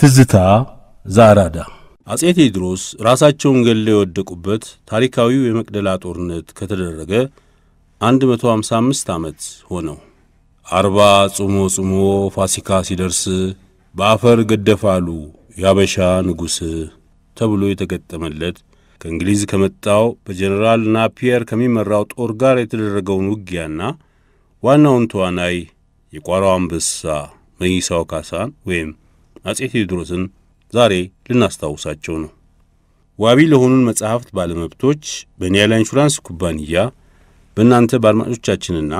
ትዝታ ዛራዳ አጼ ቴዎድሮስ ራሳቸውን ገድለው የወደቁበት ታሪካዊው የመቅደላ ጦርነት ከተደረገ 155 ዓመት ሆነው። አርባ ጽሞ ጽሞ ፋሲካ ሲደርስ በአፈር ገደፋሉ ያበሻ ንጉሥ ተብሎ የተገጠመለት ከእንግሊዝ ከመጣው በጀኔራል ናፒየር ከሚመራው ጦር ጋር የተደረገውን ውጊያና ዋናውን ተዋናይ የቋራው አንበሳ መይሳው ካሳን ወይም አጼ ቴዎድሮስን ዛሬ ልናስታውሳቸው ነው። ዋቢ ለሆኑን መጻሕፍት ባለመብቶች በኒያላ ኢንሹራንስ ኩባንያ በእናንተ በአድማጮቻችንና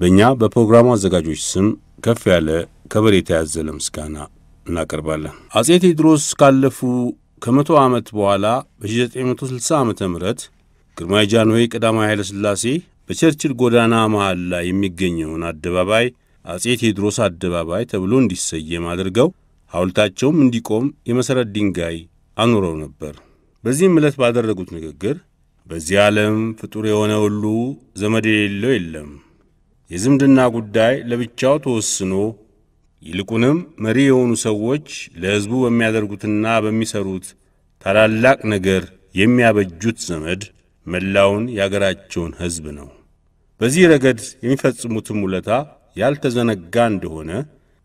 በእኛ በፕሮግራሙ አዘጋጆች ስም ከፍ ያለ ከበሬታ ያዘለ ምስጋና እናቀርባለን። አጼ ቴዎድሮስ ካለፉ ከመቶ ዓመት በኋላ በ1960 ዓ ም ግርማዊ ጃንሆይ ቀዳማዊ ኃይለ ሥላሴ በቸርችል ጎዳና መሃል ላይ የሚገኘውን አደባባይ አጼ ቴዎድሮስ አደባባይ ተብሎ እንዲሰየም አድርገው ሐውልታቸውም እንዲቆም የመሠረት ድንጋይ አኑረው ነበር። በዚህም ዕለት ባደረጉት ንግግር በዚህ ዓለም ፍጡር የሆነ ሁሉ ዘመድ የሌለው የለም። የዝምድና ጉዳይ ለብቻው ተወስኖ ይልቁንም መሪ የሆኑ ሰዎች ለሕዝቡ በሚያደርጉትና በሚሠሩት ታላላቅ ነገር የሚያበጁት ዘመድ መላውን የአገራቸውን ሕዝብ ነው። በዚህ ረገድ የሚፈጽሙትም ውለታ ያልተዘነጋ እንደሆነ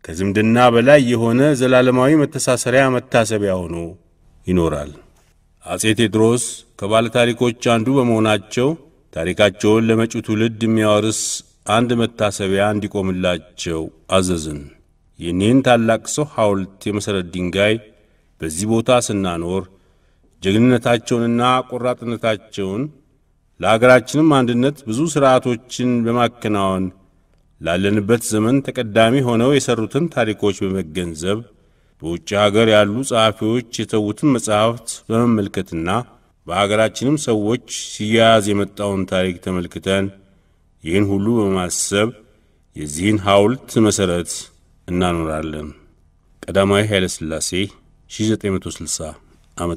ከዝምድና በላይ የሆነ ዘላለማዊ መተሳሰሪያ መታሰቢያ ሆኖ ይኖራል። አጼ ቴዎድሮስ ከባለ ታሪኮች አንዱ በመሆናቸው ታሪካቸውን ለመጪው ትውልድ የሚያወርስ አንድ መታሰቢያ እንዲቆምላቸው አዘዝን። ይህንን ታላቅ ሰው ሐውልት የመሠረት ድንጋይ በዚህ ቦታ ስናኖር ጀግንነታቸውንና ቆራጥነታቸውን ለአገራችንም አንድነት ብዙ ሥርዓቶችን በማከናወን ላለንበት ዘመን ተቀዳሚ ሆነው የሠሩትን ታሪኮች በመገንዘብ በውጭ ሀገር ያሉ ጸሐፊዎች የተዉትን መጽሐፍት በመመልከትና በሀገራችንም ሰዎች ሲያያዝ የመጣውን ታሪክ ተመልክተን ይህን ሁሉ በማሰብ የዚህን ሐውልት መሠረት እናኖራለን። ቀዳማዊ ኃይለ ሥላሴ 1960 ዓ ም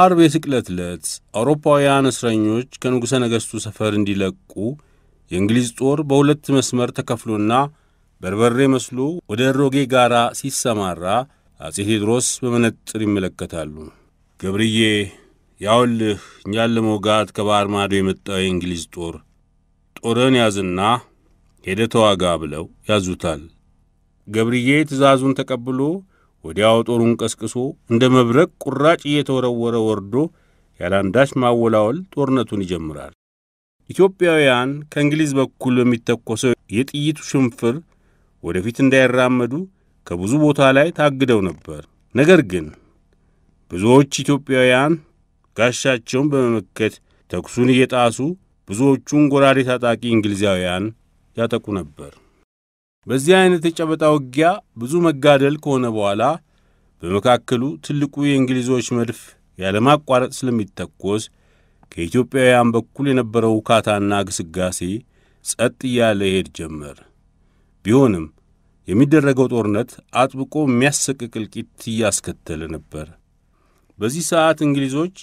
አርብ የስቅለት ዕለት አውሮፓውያን እስረኞች ከንጉሠ ነገሥቱ ሰፈር እንዲለቁ የእንግሊዝ ጦር በሁለት መስመር ተከፍሎና በርበሬ መስሎ ወደ ሮጌ ጋራ ሲሰማራ አጼ ቴዎድሮስ በመነጥር ይመለከታሉ። ገብርዬ ያውልህ እኛን ለመውጋት ከባህር ማዶ የመጣው የእንግሊዝ ጦር ጦርን ያዝና ሄደ ተዋጋ ብለው ያዙታል። ገብርዬ ትእዛዙን ተቀብሎ ወዲያው ጦሩን ቀስቅሶ እንደ መብረቅ ቁራጭ እየተወረወረ ወርዶ ያለ አንዳች ማወላወል ጦርነቱን ይጀምራል። ኢትዮጵያውያን ከእንግሊዝ በኩል በሚተኮሰው የጥይቱ ሽንፍር ወደፊት እንዳይራመዱ ከብዙ ቦታ ላይ ታግደው ነበር። ነገር ግን ብዙዎች ኢትዮጵያውያን ጋሻቸውን በመመከት ተኩሱን እየጣሱ ብዙዎቹን ጎራዴ ታጣቂ እንግሊዛውያን ያጠቁ ነበር። በዚህ አይነት የጨበጣ ውጊያ ብዙ መጋደል ከሆነ በኋላ በመካከሉ ትልቁ የእንግሊዞች መድፍ ያለማቋረጥ ስለሚተኮስ ከኢትዮጵያውያን በኩል የነበረው ውካታና ግስጋሴ ጸጥ እያለ ይሄድ ጀመር። ቢሆንም የሚደረገው ጦርነት አጥብቆ የሚያሰቅቅ እልቂት እያስከተለ ነበር። በዚህ ሰዓት እንግሊዞች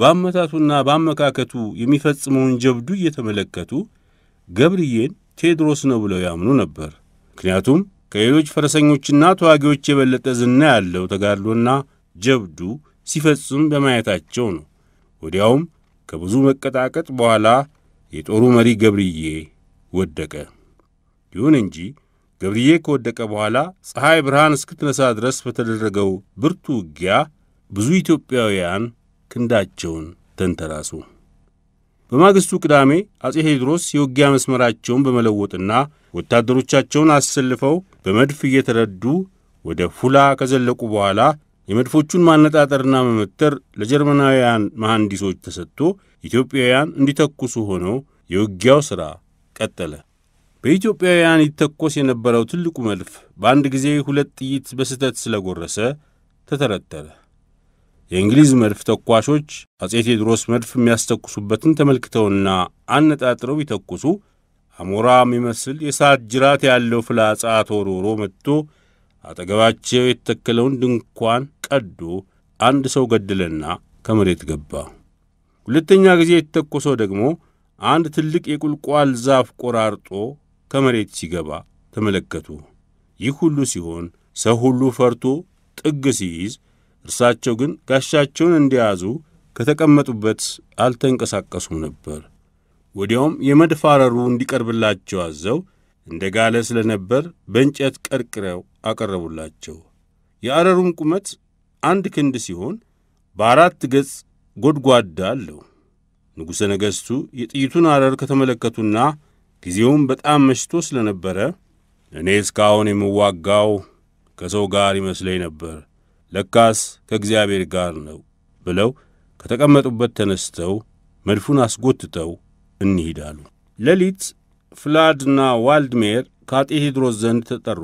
በአመታቱና በአመካከቱ የሚፈጽመውን ጀብዱ እየተመለከቱ ገብርዬን ቴዎድሮስ ነው ብለው ያምኑ ነበር። ምክንያቱም ከሌሎች ፈረሰኞችና ተዋጊዎች የበለጠ ዝና ያለው ተጋድሎና ጀብዱ ሲፈጽም በማየታቸው ነው። ወዲያውም ከብዙ መቀጣቀጥ በኋላ የጦሩ መሪ ገብርዬ ወደቀ። ይሁን እንጂ ገብርዬ ከወደቀ በኋላ ፀሐይ ብርሃን እስክትነሳ ድረስ በተደረገው ብርቱ ውጊያ ብዙ ኢትዮጵያውያን ክንዳቸውን ተንተራሱ። በማግስቱ ቅዳሜ አጼ ቴዎድሮስ የውጊያ መስመራቸውን በመለወጥና ወታደሮቻቸውን አሰልፈው በመድፍ እየተረዱ ወደ ፉላ ከዘለቁ በኋላ የመድፎቹን ማነጣጠርና መመተር ለጀርመናውያን መሐንዲሶች ተሰጥቶ ኢትዮጵያውያን እንዲተኩሱ ሆነው የውጊያው ሥራ ቀጠለ። በኢትዮጵያውያን ይተኮስ የነበረው ትልቁ መድፍ በአንድ ጊዜ ሁለት ጥይት በስህተት ስለጎረሰ ተተረተረ። የእንግሊዝ መድፍ ተኳሾች አጼ ቴዎድሮስ መድፍ የሚያስተኩሱበትን ተመልክተውና አነጣጥረው ቢተኩሱ አሞራ የሚመስል የሳት ጅራት ያለው ፍላጻ ተወርውሮ መጥቶ አጠገባቸው የተተከለውን ድንኳን ቀዶ አንድ ሰው ገደለና ከመሬት ገባ። ሁለተኛ ጊዜ የተተኮሰው ደግሞ አንድ ትልቅ የቁልቋል ዛፍ ቆራርጦ ከመሬት ሲገባ ተመለከቱ። ይህ ሁሉ ሲሆን ሰው ሁሉ ፈርቶ ጥግ ሲይዝ፣ እርሳቸው ግን ጋሻቸውን እንደያዙ ከተቀመጡበት አልተንቀሳቀሱም ነበር። ወዲያውም የመድፍ አረሩ እንዲቀርብላቸው አዘው እንደ ጋለ ስለነበር በእንጨት ቀርቅረው አቀረቡላቸው። የአረሩም ቁመት አንድ ክንድ ሲሆን በአራት ገጽ ጎድጓዳ አለው። ንጉሠ ነገሥቱ የጥይቱን አረር ከተመለከቱና ጊዜውም በጣም መሽቶ ስለነበረ እኔ እስካሁን የምዋጋው ከሰው ጋር ይመስለኝ ነበር፣ ለካስ ከእግዚአብሔር ጋር ነው ብለው ከተቀመጡበት ተነስተው መድፉን አስጎትተው እንሂዳሉ። ሌሊት ፍላድና ዋልድሜር ከአጤ ቴዎድሮስ ዘንድ ተጠሩ።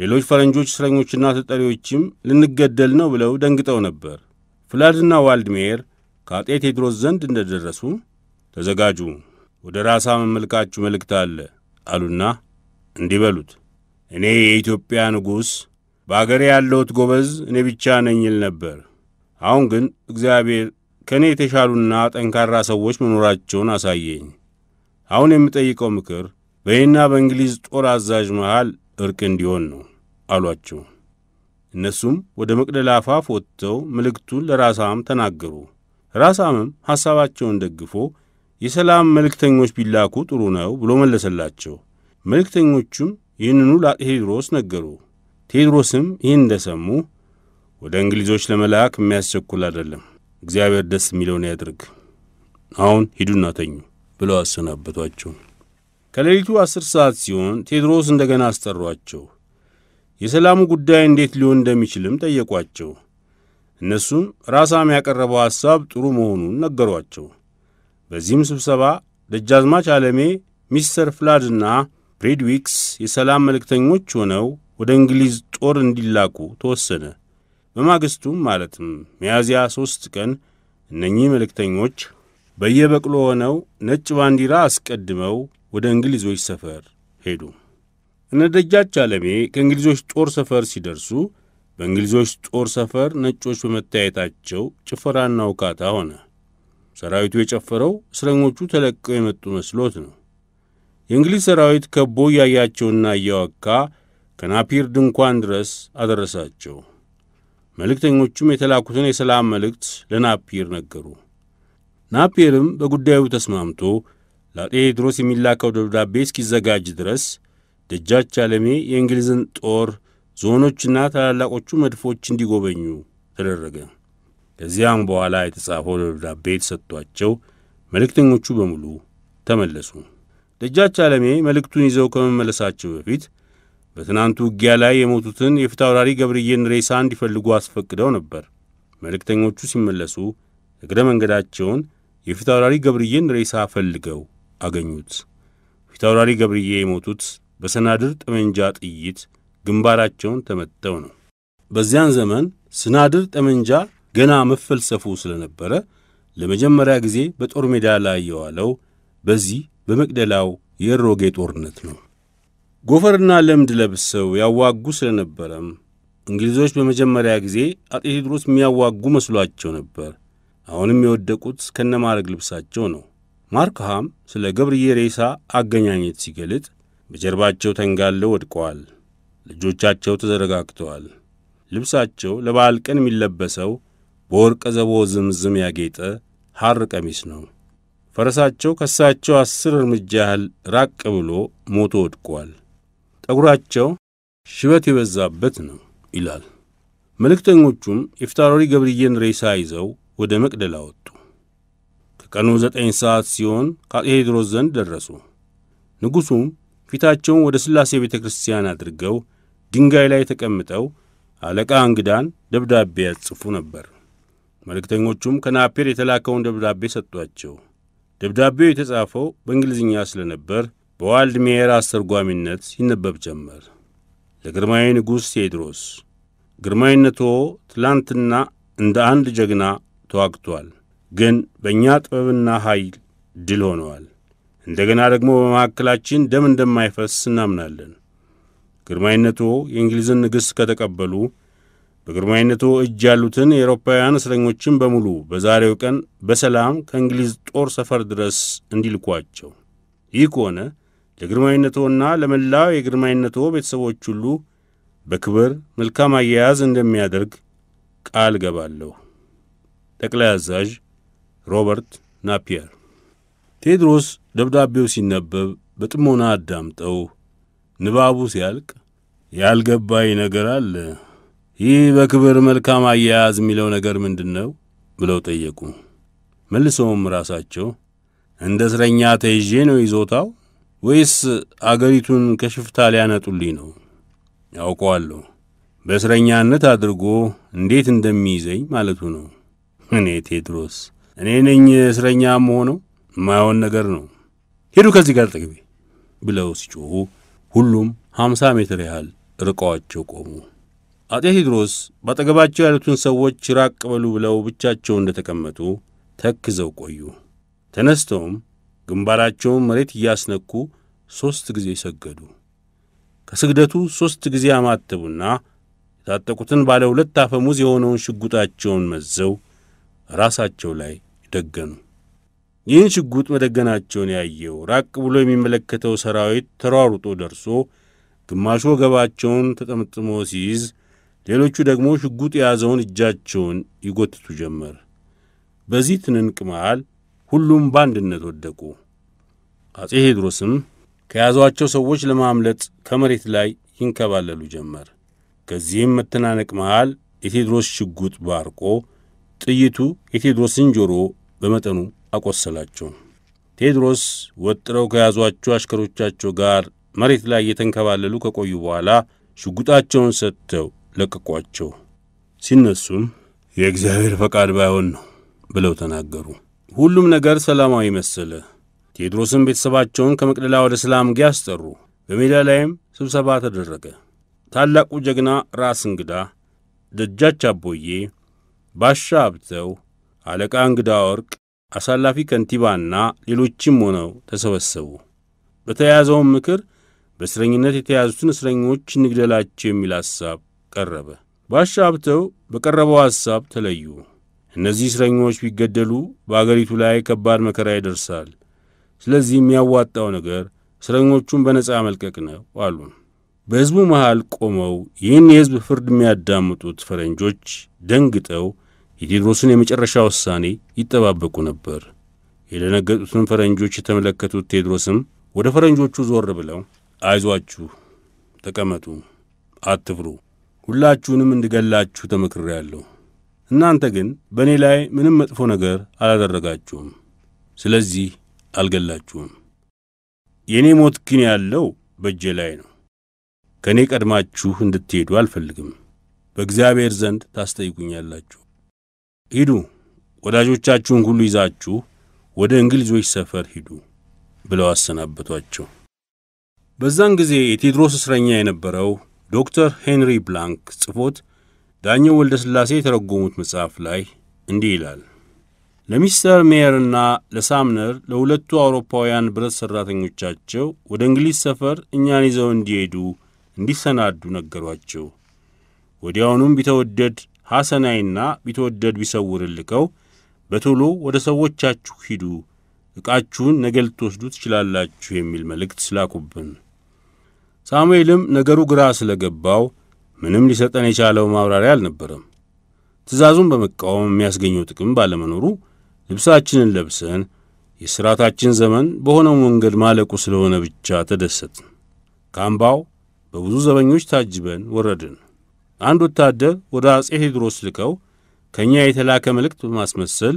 ሌሎች ፈረንጆች እስረኞችና ተጠሪዎችም ልንገደል ነው ብለው ደንግጠው ነበር። ፍላድና ዋልድሜየር ከአጤ ቴድሮስ ዘንድ እንደ ደረሱ ተዘጋጁ፣ ወደ ራሳ መመልካችሁ መልእክት አለ አሉና እንዲህ በሉት እኔ የኢትዮጵያ ንጉሥ በአገሬ ያለሁት ጎበዝ እኔ ብቻ ነኝ ይል ነበር። አሁን ግን እግዚአብሔር ከእኔ የተሻሉና ጠንካራ ሰዎች መኖራቸውን አሳየኝ። አሁን የምጠይቀው ምክር በእኔና በእንግሊዝ ጦር አዛዥ መሃል ዕርቅ እንዲሆን ነው አሏቸው። እነሱም ወደ መቅደላ አፋፍ ወጥተው መልእክቱን ለራሳም ተናገሩ። ራሳምም ሐሳባቸውን ደግፎ የሰላም መልእክተኞች ቢላኩ ጥሩ ነው ብሎ መለሰላቸው። መልእክተኞቹም ይህንኑ ለቴድሮስ ነገሩ። ቴዎድሮስም ይህን እንደሰሙ ወደ እንግሊዞች ለመላክ የሚያስቸኩል አይደለም፣ እግዚአብሔር ደስ የሚለውን ያድርግ፣ አሁን ሂዱና ተኙ ብለው አሰናበቷቸው። ከሌሊቱ አስር ሰዓት ሲሆን ቴድሮስ እንደገና አስጠሯቸው። የሰላሙ ጉዳይ እንዴት ሊሆን እንደሚችልም ጠየቋቸው። እነሱም ራሳም ያቀረበው ሐሳብ ጥሩ መሆኑን ነገሯቸው። በዚህም ስብሰባ ደጃዝማች ዓለሜ፣ ሚስተር ፍላድና ብሬድዊክስ የሰላም መልእክተኞች ሆነው ወደ እንግሊዝ ጦር እንዲላኩ ተወሰነ። በማግስቱም ማለትም ሚያዝያ ሦስት ቀን እነኚህ መልእክተኞች በየበቅሎ ሆነው ነጭ ባንዲራ አስቀድመው ወደ እንግሊዞች ሰፈር ሄዱ። እነ ደጃች አለሜ ከእንግሊዞች ጦር ሰፈር ሲደርሱ በእንግሊዞች ጦር ሰፈር ነጮች በመታየታቸው ጭፈራና ውካታ ሆነ። ሰራዊቱ የጨፈረው እስረኞቹ ተለቀው የመጡ መስሎት ነው። የእንግሊዝ ሰራዊት ከቦ እያያቸውና እያወካ ከናፒር ድንኳን ድረስ አደረሳቸው። መልእክተኞቹም የተላኩትን የሰላም መልእክት ለናፒር ነገሩ። ናፒርም በጉዳዩ ተስማምቶ ለአጤ ቴዎድሮስ የሚላከው ደብዳቤ እስኪዘጋጅ ድረስ ደጃች አለሜ የእንግሊዝን ጦር ዞኖችና ታላላቆቹ መድፎች እንዲጎበኙ ተደረገ። ከዚያም በኋላ የተጻፈው ደብዳቤ የተሰጥቷቸው መልእክተኞቹ በሙሉ ተመለሱ። ደጃች አለሜ መልእክቱን ይዘው ከመመለሳቸው በፊት በትናንቱ ውጊያ ላይ የሞቱትን የፊታውራሪ ገብርዬን ሬሳ እንዲፈልጉ አስፈቅደው ነበር። መልእክተኞቹ ሲመለሱ እግረ መንገዳቸውን የፊታውራሪ ገብርዬን ሬሳ ፈልገው አገኙት። ፊታውራሪ ገብርዬ የሞቱት በሰናድር ጠመንጃ ጥይት ግንባራቸውን ተመተው ነው። በዚያን ዘመን ስናድር ጠመንጃ ገና መፈልሰፉ ስለነበረ ለመጀመሪያ ጊዜ በጦር ሜዳ ላይ የዋለው በዚህ በመቅደላው የሮጌ ጦርነት ነው። ጎፈርና ለምድ ለብሰው ያዋጉ ስለነበረም እንግሊዞች በመጀመሪያ ጊዜ አጤ ቴዎድሮስ የሚያዋጉ መስሏቸው ነበር። አሁንም የወደቁት ከነማረግ ልብሳቸው ነው። ማርክሃም ስለ ገብርዬ ሬሳ አገኛኘት ሲገልጥ በጀርባቸው ተንጋለው ወድቀዋል። ልጆቻቸው ተዘረጋግተዋል። ልብሳቸው ለበዓል ቀን የሚለበሰው በወርቀ ዘቦ ዝምዝም ያጌጠ ሐር ቀሚስ ነው። ፈረሳቸው ከሳቸው አስር እርምጃ ያህል ራቅ ብሎ ሞቶ ወድቋል። ጠጉራቸው ሽበት የበዛበት ነው ይላል። መልእክተኞቹም የፊታውራሪ ገብርዬን ሬሳ ይዘው ወደ መቅደላ ወጡ። ቀኑ ዘጠኝ ሰዓት ሲሆን ከአጤ ቴዎድሮስ ዘንድ ደረሱ። ንጉሡም ፊታቸውን ወደ ሥላሴ ቤተ ክርስቲያን አድርገው ድንጋይ ላይ ተቀምጠው አለቃ እንግዳን ደብዳቤ ያጽፉ ነበር። መልእክተኞቹም ከናፔር የተላከውን ደብዳቤ ሰጧቸው። ደብዳቤው የተጻፈው በእንግሊዝኛ ስለነበር በዋልድ ሜየር አስተርጓሚነት ይነበብ ጀመር። ለግርማዊ ንጉሥ ቴዎድሮስ ግርማዊነቶ ትላንትና እንደ አንድ ጀግና ተዋግቷል። ግን በእኛ ጥበብና ኃይል ድል ሆነዋል። እንደገና ደግሞ በመካከላችን ደም እንደማይፈስ እናምናለን። ግርማዊነቶ የእንግሊዝን ንግሥት ከተቀበሉ በግርማዊነቶ እጅ ያሉትን የአውሮፓውያን እስረኞችን በሙሉ በዛሬው ቀን በሰላም ከእንግሊዝ ጦር ሰፈር ድረስ እንዲልኳቸው። ይህ ከሆነ ለግርማዊነቶና ለመላው የግርማዊነቶ ቤተሰቦች ሁሉ በክብር መልካም አያያዝ እንደሚያደርግ ቃል ገባለሁ። ጠቅላይ አዛዥ ሮበርት ናፒየር። ቴድሮስ ደብዳቤው ሲነበብ በጥሞና አዳምጠው ንባቡ ሲያልቅ ያልገባኝ ነገር አለ፣ ይህ በክብር መልካም አያያዝ የሚለው ነገር ምንድን ነው ብለው ጠየቁ። መልሰውም ራሳቸው እንደ እስረኛ ተይዤ ነው ይዞታው ወይስ አገሪቱን ከሽፍታ ሊያነጡልኝ ነው? ያውቀዋለሁ በእስረኛነት አድርጎ እንዴት እንደሚይዘኝ ማለቱ ነው። እኔ ቴድሮስ እኔ ነኝ እስረኛ መሆነው የማይሆን ነገር ነው፣ ሄዱ ከዚህ ጋር ጠግቤ ብለው ሲጮሁ ሁሉም ሀምሳ ሜትር ያህል ርቀዋቸው ቆሙ። አጤ ቴዎድሮስ በአጠገባቸው ያሉትን ሰዎች ራቅ በሉ ብለው ብቻቸው እንደ ተቀመጡ ተክዘው ቆዩ። ተነስተውም ግንባራቸውን መሬት እያስነኩ ሦስት ጊዜ ሰገዱ። ከስግደቱ ሦስት ጊዜ አማተቡና የታጠቁትን ባለ ሁለት አፈሙዝ የሆነውን ሽጉጣቸውን መዘው ራሳቸው ላይ ደገኑ። ይህን ሽጉጥ መደገናቸውን ያየው ራቅ ብሎ የሚመለከተው ሰራዊት ተሯሩጦ ደርሶ ግማሹ ወገባቸውን ተጠምጥሞ ሲይዝ፣ ሌሎቹ ደግሞ ሽጉጥ የያዘውን እጃቸውን ይጎትቱ ጀመር። በዚህ ትንንቅ መሃል ሁሉም በአንድነት ወደቁ። አፄ ቴዎድሮስም ከያዟቸው ሰዎች ለማምለጥ ከመሬት ላይ ይንከባለሉ ጀመር። ከዚህም መተናነቅ መሃል የቴዎድሮስ ሽጉጥ ባርቆ ጥይቱ የቴድሮስን ጆሮ በመጠኑ አቆሰላቸው። ቴዎድሮስ ወጥረው ከያዟቸው አሽከሮቻቸው ጋር መሬት ላይ እየተንከባለሉ ከቆዩ በኋላ ሽጉጣቸውን ሰጥተው ለቀቋቸው። ሲነሱም የእግዚአብሔር ፈቃድ ባይሆን ነው ብለው ተናገሩ። ሁሉም ነገር ሰላማዊ መሰለ። ቴዎድሮስም ቤተሰባቸውን ከመቅደላ ወደ ሰላምጌ አስጠሩ። በሜዳ ላይም ስብሰባ ተደረገ። ታላቁ ጀግና ራስ እንግዳ፣ ደጃች አቦዬ ባሻ አብተው፣ አለቃ እንግዳ ወርቅ፣ አሳላፊ ከንቲባና ሌሎችም ሆነው ተሰበሰቡ። በተያያዘውም ምክር በእስረኝነት የተያዙትን እስረኞች እንግደላቸው የሚል ሐሳብ ቀረበ። ባሻ አብተው በቀረበው ሐሳብ ተለዩ። እነዚህ እስረኞች ቢገደሉ በአገሪቱ ላይ ከባድ መከራ ይደርሳል። ስለዚህ የሚያዋጣው ነገር እስረኞቹን በነጻ መልቀቅ ነው አሉ። በሕዝቡ መሃል ቆመው ይህን የሕዝብ ፍርድ የሚያዳምጡት ፈረንጆች ደንግጠው የቴድሮስን የመጨረሻ ውሳኔ ይጠባበቁ ነበር። የደነገጡትን ፈረንጆች የተመለከቱት ቴድሮስም ወደ ፈረንጆቹ ዞር ብለው አይዟችሁ፣ ተቀመጡ፣ አትፍሩ፣ ሁላችሁንም እንድገላችሁ ያለሁ እናንተ ግን በእኔ ላይ ምንም መጥፎ ነገር አላደረጋችሁም፣ ስለዚህ አልገላችሁም። የእኔ ሞት ግን ያለው በእጄ ላይ ነው። ከእኔ ቀድማችሁ እንድትሄዱ አልፈልግም። በእግዚአብሔር ዘንድ ታስጠይቁኛላችሁ። ሂዱ፣ ወዳጆቻችሁን ሁሉ ይዛችሁ ወደ እንግሊዞች ሰፈር ሂዱ ብለው አሰናበቷቸው። በዛን ጊዜ የቴዎድሮስ እስረኛ የነበረው ዶክተር ሄንሪ ብላንክ ጽፎት ዳኘው ወልደ ሥላሴ የተረጎሙት መጽሐፍ ላይ እንዲህ ይላል። ለሚስተር ሜየርና ለሳምነር ለሁለቱ አውሮፓውያን ብረት ሠራተኞቻቸው ወደ እንግሊዝ ሰፈር እኛን ይዘው እንዲሄዱ እንዲሰናዱ ነገሯቸው። ወዲያውኑም ቢተወደድ ሐሰናይና ቢተወደድ ቢሰውርልከው ልከው በቶሎ ወደ ሰዎቻችሁ ሂዱ፣ ዕቃችሁን ነገ ልትወስዱ ትችላላችሁ የሚል መልእክት ስላኩብን። ሳሙኤልም ነገሩ ግራ ስለ ገባው ምንም ሊሰጠን የቻለው ማብራሪያ አልነበረም። ትእዛዙን በመቃወም የሚያስገኘው ጥቅም ባለመኖሩ ልብሳችንን ለብሰን የሥርዓታችን ዘመን በሆነው መንገድ ማለቁ ስለሆነ ብቻ ተደሰትን። ካምባው በብዙ ዘበኞች ታጅበን ወረድን። አንድ ወታደር ወደ አጼ ቴዎድሮስ ልከው ከእኛ የተላከ መልእክት በማስመሰል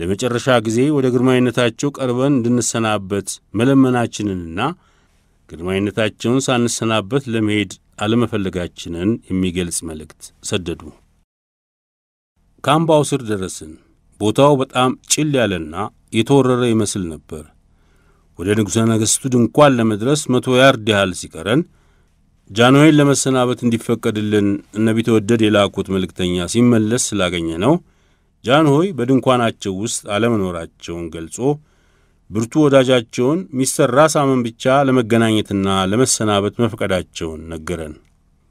ለመጨረሻ ጊዜ ወደ ግርማዊነታቸው ቀርበን እንድንሰናበት መለመናችንንና ግርማዊነታቸውን ሳንሰናበት ለመሄድ አለመፈለጋችንን የሚገልጽ መልእክት ሰደዱ። ከአምባው ስር ደረስን። ቦታው በጣም ጭል ያለና የተወረረ ይመስል ነበር። ወደ ንጉሠ ነገሥቱ ድንኳን ለመድረስ መቶ ያርድ ያህል ሲቀረን ጃንሆይን ለመሰናበት እንዲፈቀድልን እነቢ ተወደድ የላኩት መልእክተኛ ሲመለስ ስላገኘ ነው። ጃንሆይ በድንኳናቸው ውስጥ አለመኖራቸውን ገልጾ ብርቱ ወዳጃቸውን ሚስተር ራሳመን ብቻ ለመገናኘትና ለመሰናበት መፍቀዳቸውን ነገረን።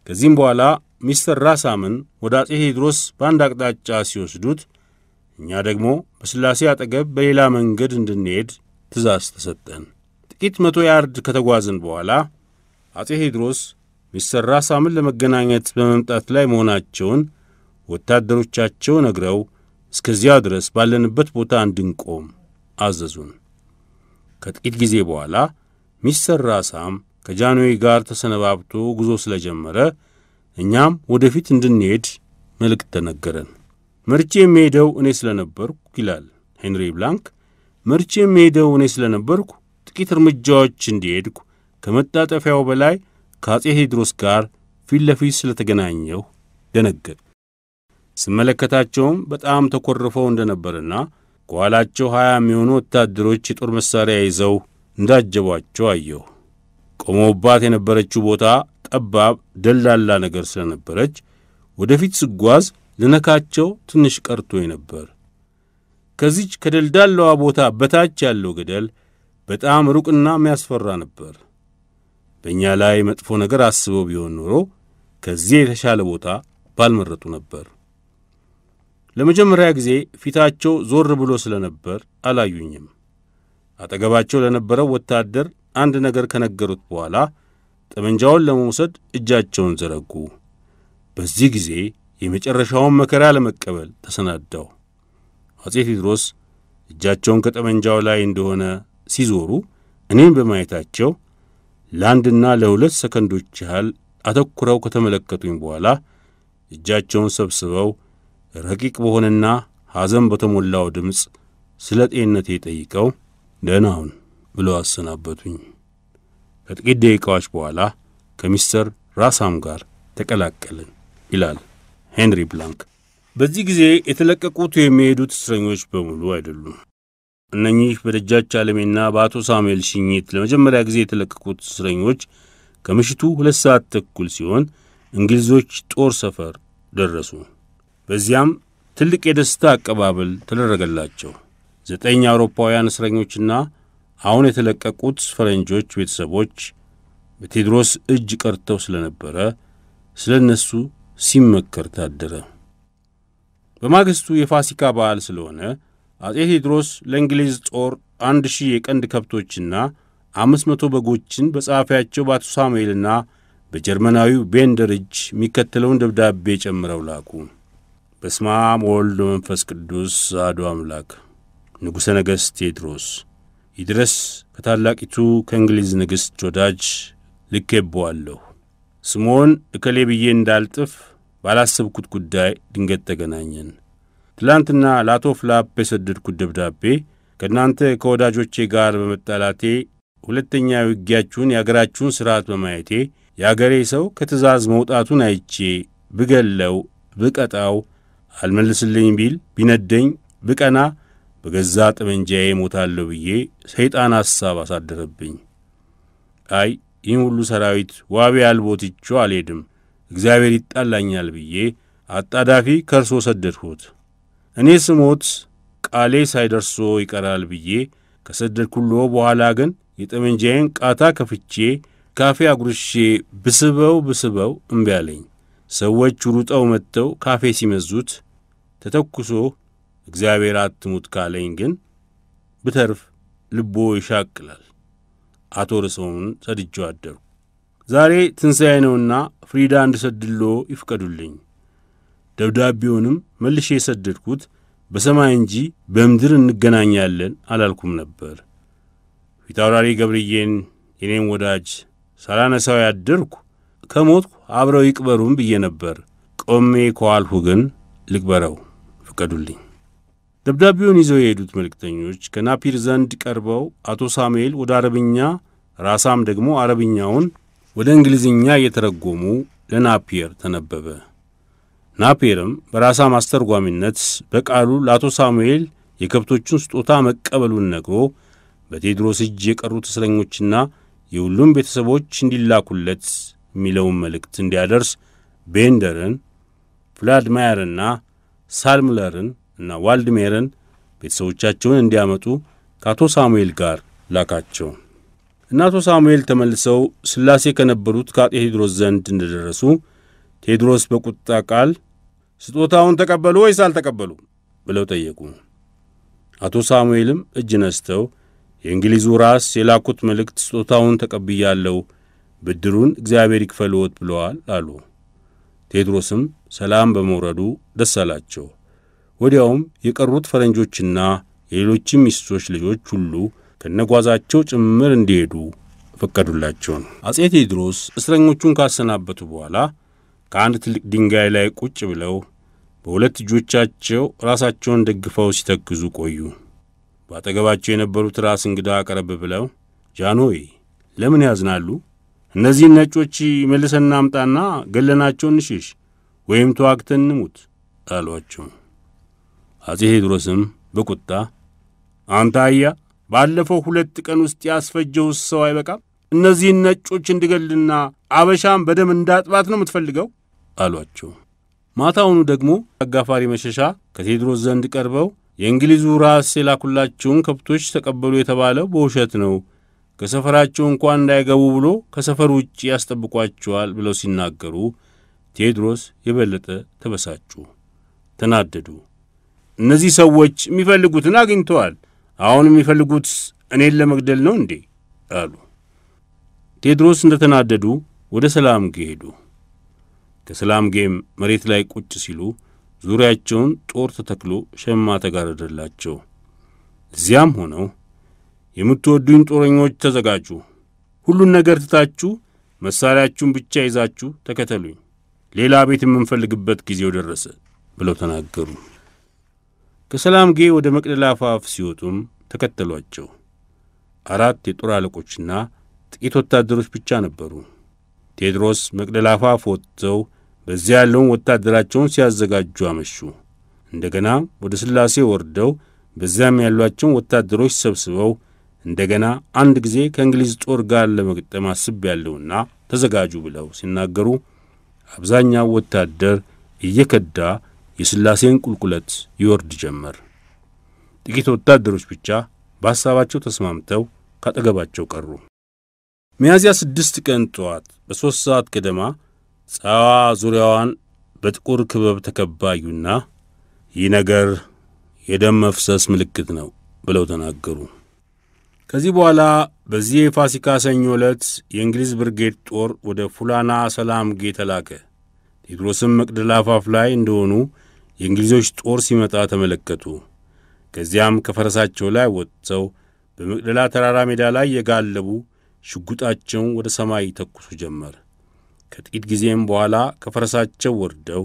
ከዚህም በኋላ ሚስተር ራሳመን ወደ አጼ ቴዎድሮስ በአንድ አቅጣጫ ሲወስዱት፣ እኛ ደግሞ በሥላሴ አጠገብ በሌላ መንገድ እንድንሄድ ትእዛዝ ተሰጠን። ጥቂት መቶ ያርድ ከተጓዝን በኋላ አጼ ቴዎድሮስ ሚስተር ራሳምን ለመገናኘት በመምጣት ላይ መሆናቸውን ወታደሮቻቸው ነግረው እስከዚያ ድረስ ባለንበት ቦታ እንድንቆም አዘዙን። ከጥቂት ጊዜ በኋላ ሚስተር ራሳም ከጃንዌ ጋር ተሰነባብቶ ጉዞ ስለጀመረ እኛም ወደፊት እንድንሄድ መልእክት ተነገረን። መርቼ የምሄደው እኔ ስለነበርኩ ይላል ሄንሪ ብላንክ። መርቼ የምሄደው እኔ ስለነበርኩ ጥቂት እርምጃዎች እንዲሄድኩ ከመጣጠፊያው በላይ ከአጼ ቴዎድሮስ ጋር ፊት ለፊት ስለተገናኘሁ ደነገጥ ስመለከታቸውም በጣም ተኮርፈው እንደነበርና ከኋላቸው ሀያ የሚሆኑ ወታደሮች የጦር መሣሪያ ይዘው እንዳጀቧቸው አየሁ። ቆመውባት የነበረችው ቦታ ጠባብ ደላላ ነገር ስለነበረች ወደፊት ስጓዝ ልነካቸው ትንሽ ቀርቶ ነበር። ከዚች ከደልዳላዋ ቦታ በታች ያለው ገደል በጣም ሩቅና የሚያስፈራ ነበር። በእኛ ላይ መጥፎ ነገር አስበው ቢሆን ኖሮ ከዚህ የተሻለ ቦታ ባልመረጡ ነበር። ለመጀመሪያ ጊዜ ፊታቸው ዞር ብሎ ስለነበር አላዩኝም። አጠገባቸው ለነበረው ወታደር አንድ ነገር ከነገሩት በኋላ ጠመንጃውን ለመውሰድ እጃቸውን ዘረጉ። በዚህ ጊዜ የመጨረሻውን መከራ ለመቀበል ተሰናዳው። አፄ ቴዎድሮስ እጃቸውን ከጠመንጃው ላይ እንደሆነ ሲዞሩ እኔን በማየታቸው ለአንድና ለሁለት ሰከንዶች ያህል አተኩረው ከተመለከቱኝ በኋላ እጃቸውን ሰብስበው ረቂቅ በሆነና ሐዘን በተሞላው ድምፅ ስለ ጤንነቴ ጠይቀው ደህናውን ብለው አሰናበቱኝ። ከጥቂት ደቂቃዎች በኋላ ከሚስተር ራሳም ጋር ተቀላቀልን ይላል ሄንሪ ብላንክ። በዚህ ጊዜ የተለቀቁት የሚሄዱት እስረኞች በሙሉ አይደሉም። እነኚህ በደጃች አለሜና በአቶ ሳሙኤል ሽኝት ለመጀመሪያ ጊዜ የተለቀቁት እስረኞች ከምሽቱ ሁለት ሰዓት ተኩል ሲሆን እንግሊዞች ጦር ሰፈር ደረሱ። በዚያም ትልቅ የደስታ አቀባበል ተደረገላቸው። ዘጠኝ አውሮፓውያን እስረኞችና አሁን የተለቀቁት ፈረንጆች ቤተሰቦች በቴድሮስ እጅ ቀርተው ስለነበረ ስለ እነሱ ሲመከር ታደረ። በማግስቱ የፋሲካ በዓል ስለሆነ አጼ ቴዎድሮስ ለእንግሊዝ ጦር አንድ ሺህ የቀንድ ከብቶችና አምስት መቶ በጎችን በጸሐፊያቸው በአቶ ሳሙኤልና በጀርመናዊው ቤንደር እጅ የሚከተለውን ደብዳቤ ጨምረው ላኩ። በስመ አብ ወወልድ ወመንፈስ ቅዱስ አሐዱ አምላክ። ንጉሠ ነገሥት ቴዎድሮስ ይድረስ ከታላቂቱ ከእንግሊዝ ንግሥት ወዳጅ ልኬብዋለሁ። ስምዖን እከሌ ብዬ እንዳልጥፍ ባላሰብኩት ጉዳይ ድንገት ተገናኘን። ትላንትና ለአቶ ፍላፕ የሰደድኩት ደብዳቤ ከእናንተ ከወዳጆቼ ጋር በመጣላቴ ሁለተኛ ውጊያችሁን የአገራችሁን ሥርዓት በማየቴ የአገሬ ሰው ከትእዛዝ መውጣቱን አይቼ ብገለው ብቀጣው አልመልስልኝ ቢል ቢነደኝ ብቀና በገዛ ጠመንጃዬ ሞታለሁ ብዬ ሰይጣን ሐሳብ አሳደረብኝ። አይ ይህን ሁሉ ሰራዊት ዋቢ አልቦትቼ አልሄድም፣ እግዚአብሔር ይጣላኛል ብዬ አጣዳፊ ከእርሶ ሰደድሁት። እኔ ስሞት ቃሌ ሳይደርሶ ይቀራል ብዬ ከሰደድኩሎ በኋላ ግን የጠመንጃዬን ቃታ ከፍቼ ካፌ አጉርሼ ብስበው ብስበው እምቢ አለኝ። ሰዎች ሩጠው መጥተው ካፌ ሲመዙት ተተኩሶ እግዚአብሔር አትሙት ካለኝ ግን ብተርፍ ልቦ ይሻቅላል። አቶ ርሰውን ሰድጆ አደሩ። ዛሬ ትንሣኤ ነውና ፍሪዳ እንድሰድሎ ይፍቀዱልኝ። ደብዳቤውንም መልሼ የሰደድኩት በሰማይ እንጂ በምድር እንገናኛለን አላልኩም ነበር። ፊታውራሪ ገብርዬን የኔም ወዳጅ ሳላነሳው ያደርኩ ከሞትኩ አብረው ይቅበሩም ብዬ ነበር። ቆሜ ከዋልሁ ግን ልቅበረው ፍቀዱልኝ። ደብዳቤውን ይዘው የሄዱት መልእክተኞች ከናፒር ዘንድ ቀርበው አቶ ሳሙኤል ወደ አረብኛ ራሳም ደግሞ አረብኛውን ወደ እንግሊዝኛ እየተረጎሙ ለናፒየር ተነበበ። ናፔርም በራሳ ማስተርጓሚነት በቃሉ ለአቶ ሳሙኤል የከብቶቹን ስጦታ መቀበሉን ነግሮ በቴድሮስ እጅ የቀሩት እስረኞችና የሁሉም ቤተሰቦች እንዲላኩለት የሚለውን መልእክት እንዲያደርስ ቤንደርን፣ ፍላድማየርና ሳልምለርን እና ዋልድሜርን ቤተሰቦቻቸውን እንዲያመጡ ከአቶ ሳሙኤል ጋር ላካቸው እና አቶ ሳሙኤል ተመልሰው ስላሴ ከነበሩት ከአጤ ቴድሮስ ዘንድ እንደደረሱ ቴድሮስ በቁጣ ቃል ስጦታውን ተቀበሉ ወይስ አልተቀበሉ ብለው ጠየቁ። አቶ ሳሙኤልም እጅ ነስተው የእንግሊዙ ራስ የላኩት መልእክት ስጦታውን ተቀብያለሁ፣ ብድሩን እግዚአብሔር ይክፈልዎት ብለዋል አሉ። ቴድሮስም ሰላም በመውረዱ ደስ አላቸው። ወዲያውም የቀሩት ፈረንጆችና የሌሎችም ሚስቶች ልጆች ሁሉ ከነጓዛቸው ጭምር እንዲሄዱ ፈቀዱላቸው። አጼ ቴዎድሮስ እስረኞቹን ካሰናበቱ በኋላ ከአንድ ትልቅ ድንጋይ ላይ ቁጭ ብለው በሁለት እጆቻቸው ራሳቸውን ደግፈው ሲተክዙ ቆዩ። በአጠገባቸው የነበሩት ራስ እንግዳ ቀረብ ብለው ጃንሆይ ለምን ያዝናሉ? እነዚህን ነጮች መልሰን እናምጣና ገለናቸው እንሽሽ ወይም ተዋግተን እንሙት አሏቸው። አጼ ቴዎድሮስም በቁጣ አንተ አያ ባለፈው ሁለት ቀን ውስጥ ያስፈጀውስ ሰው አይበቃም? እነዚህን ነጮች እንድገልና አበሻም በደም እንዳጥባት ነው የምትፈልገው? አሏቸው። ማታውኑ ደግሞ አጋፋሪ መሸሻ ከቴዎድሮስ ዘንድ ቀርበው የእንግሊዙ ራስ የላኩላችሁን ከብቶች ተቀበሉ የተባለው በውሸት ነው፣ ከሰፈራችሁ እንኳን እንዳይገቡ ብሎ ከሰፈር ውጭ ያስጠብቋቸዋል ብለው ሲናገሩ ቴዎድሮስ የበለጠ ተበሳጩ፣ ተናደዱ። እነዚህ ሰዎች የሚፈልጉትን አግኝተዋል። አሁን የሚፈልጉት እኔን ለመግደል ነው እንዴ? አሉ። ቴድሮስ እንደ ተናደዱ ወደ ሰላም ሄዱ። ከሰላም ጌም መሬት ላይ ቁጭ ሲሉ ዙሪያቸውን ጦር ተተክሎ ሸማ ተጋረደላቸው። እዚያም ሆነው የምትወዱኝ ጦረኞች ተዘጋጁ፣ ሁሉን ነገር ትታችሁ መሣሪያችሁን ብቻ ይዛችሁ ተከተሉኝ፣ ሌላ ቤት የምንፈልግበት ጊዜው ደረሰ ብለው ተናገሩ። ከሰላም ጌ ወደ መቅደላ አፋፍ ሲወጡም ተከተሏቸው። አራት የጦር አለቆችና ጥቂት ወታደሮች ብቻ ነበሩ። ቴድሮስ መቅደላ አፋፍ ወጥተው በዚያ ያለውን ወታደራቸውን ሲያዘጋጁ አመሹ። እንደገና ወደ ሥላሴ ወርደው በዚያም ያሏቸውን ወታደሮች ሰብስበው እንደገና አንድ ጊዜ ከእንግሊዝ ጦር ጋር ለመግጠም አስብ ያለውና ተዘጋጁ ብለው ሲናገሩ አብዛኛው ወታደር እየከዳ የሥላሴን ቁልቁለት ይወርድ ጀመር። ጥቂት ወታደሮች ብቻ በሐሳባቸው ተስማምተው ካጠገባቸው ቀሩ። ሚያዝያ ስድስት ቀን ጠዋት በሦስት ሰዓት ገደማ ፀሐይዋ ዙሪያዋን በጥቁር ክበብ ተከባዩና ይህ ነገር የደም መፍሰስ ምልክት ነው ብለው ተናገሩ። ከዚህ በኋላ በዚህ የፋሲካ ሰኞ ዕለት የእንግሊዝ ብርጌድ ጦር ወደ ፉላና ሰላም ጌ ተላከ። ቴድሮስም መቅደላ አፋፍ ላይ እንደሆኑ የእንግሊዞች ጦር ሲመጣ ተመለከቱ። ከዚያም ከፈረሳቸው ላይ ወጥተው በመቅደላ ተራራ ሜዳ ላይ የጋለቡ ሽጉጣቸውን ወደ ሰማይ ተኩሱ ጀመር። ከጥቂት ጊዜም በኋላ ከፈረሳቸው ወርደው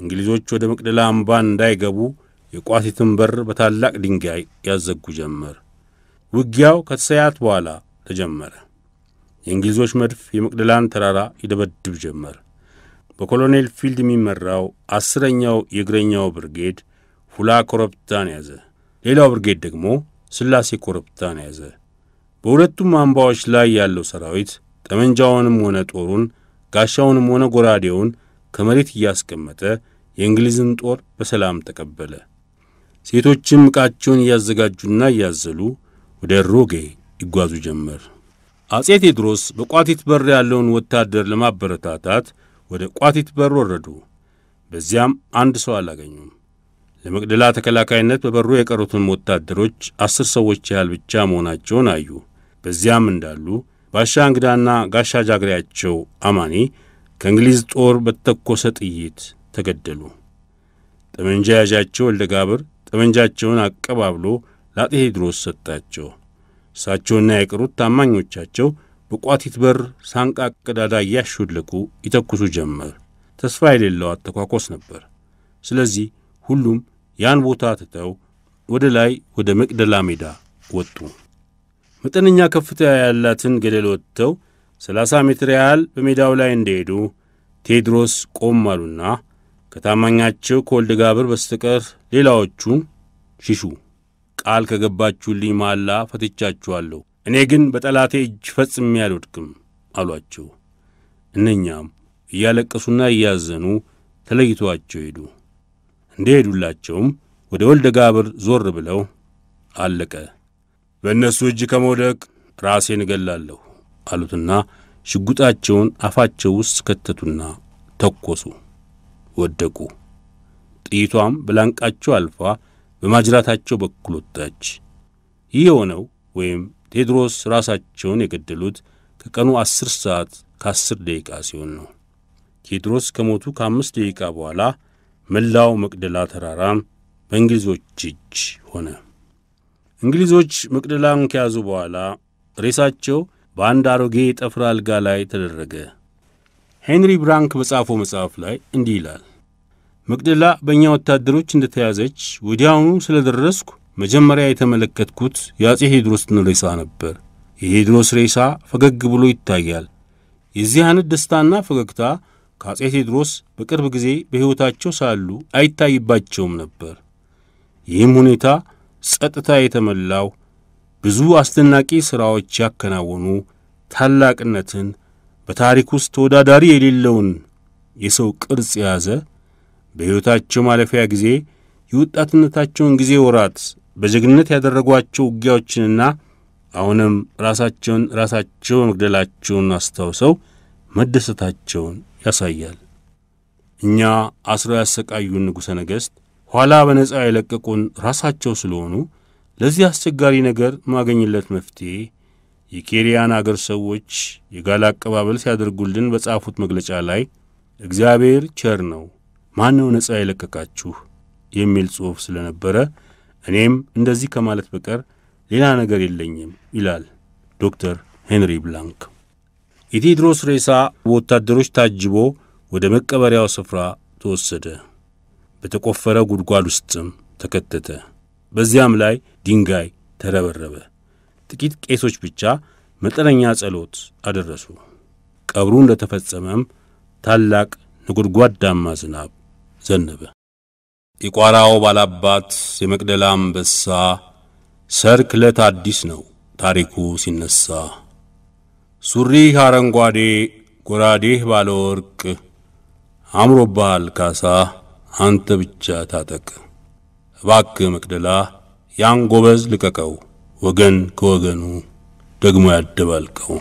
እንግሊዞች ወደ መቅደላ አምባ እንዳይገቡ የቋሲትን በር በታላቅ ድንጋይ ያዘጉ ጀመር። ውጊያው ከተሰያት በኋላ ተጀመረ። የእንግሊዞች መድፍ የመቅደላን ተራራ ይደበድብ ጀመር። በኮሎኔል ፊልድ የሚመራው አስረኛው የእግረኛው ብርጌድ ሁላ ኮረብታን ያዘ። ሌላው ብርጌድ ደግሞ ስላሴ ኮረብታን ያዘ። በሁለቱም አምባዎች ላይ ያለው ሰራዊት ጠመንጃውንም ሆነ ጦሩን ጋሻውንም ሆነ ጎራዴውን ከመሬት እያስቀመጠ የእንግሊዝን ጦር በሰላም ተቀበለ። ሴቶችም ዕቃቸውን እያዘጋጁና እያዘሉ ወደ ሮጌ ይጓዙ ጀመር። አጼ ቴዎድሮስ በቋቲት በር ያለውን ወታደር ለማበረታታት ወደ ቋቲት በር ወረዱ። በዚያም አንድ ሰው አላገኙም። ለመቅደላ ተከላካይነት በበሩ የቀሩትን ወታደሮች አስር ሰዎች ያህል ብቻ መሆናቸውን አዩ። በዚያም እንዳሉ ባሻ እንግዳና ጋሻ ጃግሬያቸው አማኒ ከእንግሊዝ ጦር በተኮሰ ጥይት ተገደሉ። ጠመንጃ ያዣቸው ወልደ ጋብር ጠመንጃቸውን አቀባብሎ ለአጤ ቴዎድሮስ ሰጣቸው። እሳቸውና የቀሩት ታማኞቻቸው በቋቲት በር ሳንቃ ቀዳዳ እያሾለኩ ይተኩሱ ጀመር። ተስፋ የሌለው አተኳኮስ ነበር። ስለዚህ ሁሉም ያን ቦታ ትተው ወደ ላይ ወደ መቅደላ ሜዳ ወጡ። መጠነኛ ከፍታ ያላትን ገደል ወጥተው 30 ሜትር ያህል በሜዳው ላይ እንደሄዱ ቴድሮስ ቆም አሉና ከታማኛቸው ከወልደ ጋብር በስተቀር ሌላዎቹን ሽሹ፣ ቃል ከገባችሁልኝ ማላ ፈትቻችኋለሁ፣ እኔ ግን በጠላቴ እጅ ፈጽሜ አልወድቅም አሏቸው። እነኛም እያለቀሱና እያዘኑ ተለይቷቸው ሄዱ። እንደ ሄዱላቸውም ወደ ወልደ ጋብር ዞር ብለው አለቀ በእነሱ እጅ ከመውደቅ ራሴን እገላለሁ አሉትና ሽጉጣቸውን አፋቸው ውስጥ ከተቱና ተኮሱ። ወደቁ። ጥይቷም በላንቃቸው አልፋ በማጅራታቸው በኩል ወጣች። ይህ የሆነው ወይም ቴድሮስ ራሳቸውን የገደሉት ከቀኑ አስር ሰዓት ከአስር ደቂቃ ሲሆን ነው። ቴድሮስ ከሞቱ ከአምስት ደቂቃ በኋላ መላው መቅደላ ተራራም በእንግሊዞች እጅ ሆነ። እንግሊዞች መቅደላን ከያዙ በኋላ ሬሳቸው በአንድ አሮጌ የጠፍር አልጋ ላይ ተደረገ። ሄንሪ ብራንክ በጻፈው መጽሐፍ ላይ እንዲህ ይላል። መቅደላ በእኛ ወታደሮች እንደተያዘች ወዲያውኑ ስለ ደረስኩ መጀመሪያ የተመለከትኩት የአጼ ሄድሮስን ሬሳ ነበር። የሄድሮስ ሬሳ ፈገግ ብሎ ይታያል። የዚህ አይነት ደስታና ፈገግታ ከአጼ ቴዎድሮስ በቅርብ ጊዜ በሕይወታቸው ሳሉ አይታይባቸውም ነበር። ይህም ሁኔታ ጸጥታ የተመላው ብዙ አስደናቂ ሥራዎች ያከናወኑ ታላቅነትን በታሪክ ውስጥ ተወዳዳሪ የሌለውን የሰው ቅርጽ የያዘ በሕይወታቸው ማለፊያ ጊዜ የወጣትነታቸውን ጊዜ ወራት በጀግንነት ያደረጓቸው ውጊያዎችንና አሁንም ራሳቸውን ራሳቸው መግደላቸውን አስታውሰው መደሰታቸውን ያሳያል። እኛ አስረው ያሰቃዩን ንጉሠ ነገሥት ኋላ በነጻ የለቀቁን ራሳቸው ስለሆኑ ለዚህ አስቸጋሪ ነገር ማገኝለት መፍትሄ የኬሪያን አገር ሰዎች የጋለ አቀባበል ሲያደርጉልን በጻፉት መግለጫ ላይ እግዚአብሔር ቸር ነው፣ ማን ነው ነጻ የለቀቃችሁ የሚል ጽሑፍ ስለነበረ እኔም እንደዚህ ከማለት በቀር ሌላ ነገር የለኝም ይላል ዶክተር ሄንሪ ብላንክ። የቴድሮስ ሬሳ በወታደሮች ታጅቦ ወደ መቀበሪያው ስፍራ ተወሰደ። በተቆፈረ ጉድጓድ ውስጥም ተከተተ። በዚያም ላይ ድንጋይ ተረበረበ። ጥቂት ቄሶች ብቻ መጠነኛ ጸሎት አደረሱ። ቀብሩ እንደ ተፈጸመም ታላቅ ነጎድጓዳማ ዝናብ ዘነበ። የቋራው ባላባት የመቅደላ አንበሳ ሰርክ ለት አዲስ ነው ታሪኩ ሲነሳ ሱሪህ አረንጓዴ ጎራዴህ ባለ ወርቅ አምሮባሃል ካሳ አንተ ብቻ ታጠቅ። ባክ መቅደላ ያን ጎበዝ ልቀቀው፣ ወገን ከወገኑ ደግሞ ያደባልቀው።